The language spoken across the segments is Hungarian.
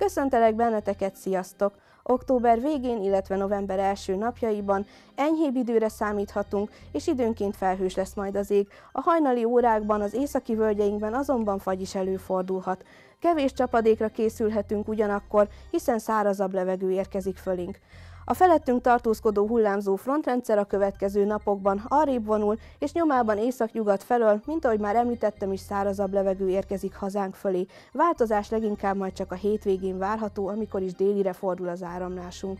Köszöntelek benneteket, sziasztok! Október végén, illetve november első napjaiban enyhébb időre számíthatunk, és időnként felhős lesz majd az ég. A hajnali órákban az északi völgyeinkben azonban fagy is előfordulhat. Kevés csapadékra készülhetünk ugyanakkor, hiszen szárazabb levegő érkezik fölénk. A felettünk tartózkodó hullámzó frontrendszer a következő napokban arrébb vonul, és nyomában északnyugat felől, mint ahogy már említettem is szárazabb levegő érkezik hazánk fölé. Változás leginkább majd csak a hétvégén várható, amikor is délire fordul az áramlásunk.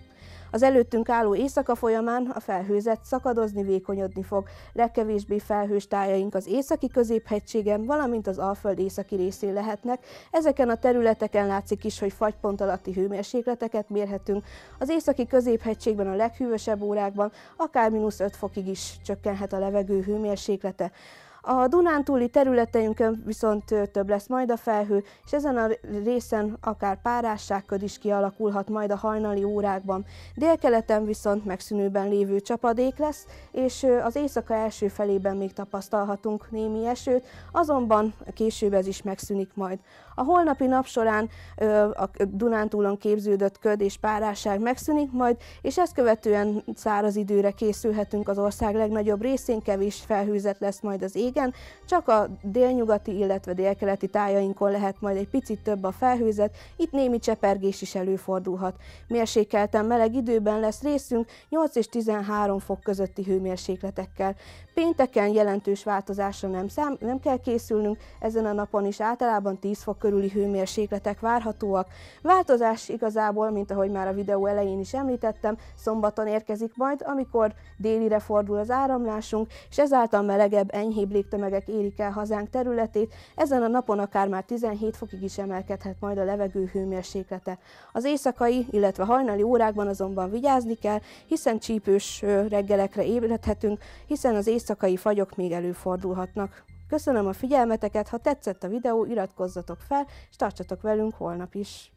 Az előttünk álló éjszaka folyamán a felhőzet szakadozni, vékonyodni fog, legkevésbé felhős tájaink az északi középhegységen, valamint az Alföld északi részén lehetnek. Ezeken a területeken látszik is, hogy fagypont alatti hőmérsékleteket mérhetünk. Az északi középhegységben a leghűvösebb órákban akár mínusz 5 fokig is csökkenhet a levegő hőmérséklete. A Dunántúli területeinkön viszont több lesz majd a felhő, és ezen a részen akár párásságköd is kialakulhat majd a hajnali órákban. Délkeleten viszont megszűnőben lévő csapadék lesz, és az éjszaka első felében még tapasztalhatunk némi esőt, azonban később ez is megszűnik majd. A holnapi nap során a Dunántúlon képződött köd és párásság megszűnik majd, és ezt követően száraz időre készülhetünk az ország legnagyobb részén, kevés felhőzet lesz majd az ég, égen, csak a délnyugati, illetve délkeleti tájainkon lehet majd egy picit több a felhőzet, itt némi csepergés is előfordulhat. Mérsékelten meleg időben lesz részünk 8 és 13 fok közötti hőmérsékletekkel. Pénteken jelentős változásra nem, szám, nem kell készülnünk, ezen a napon is általában 10 fok körüli hőmérsékletek várhatóak. Változás igazából, mint ahogy már a videó elején is említettem, szombaton érkezik majd, amikor délire fordul az áramlásunk, és ezáltal melegebb, enyhébb légtömegek érik el hazánk területét, ezen a napon akár már 17 fokig is emelkedhet majd a levegő hőmérséklete. Az éjszakai, illetve hajnali órákban azonban vigyázni kell, hiszen csípős reggelekre ébredhetünk, hiszen az éjszakai fagyok még előfordulhatnak. Köszönöm a figyelmeteket, ha tetszett a videó, iratkozzatok fel, és tartsatok velünk holnap is!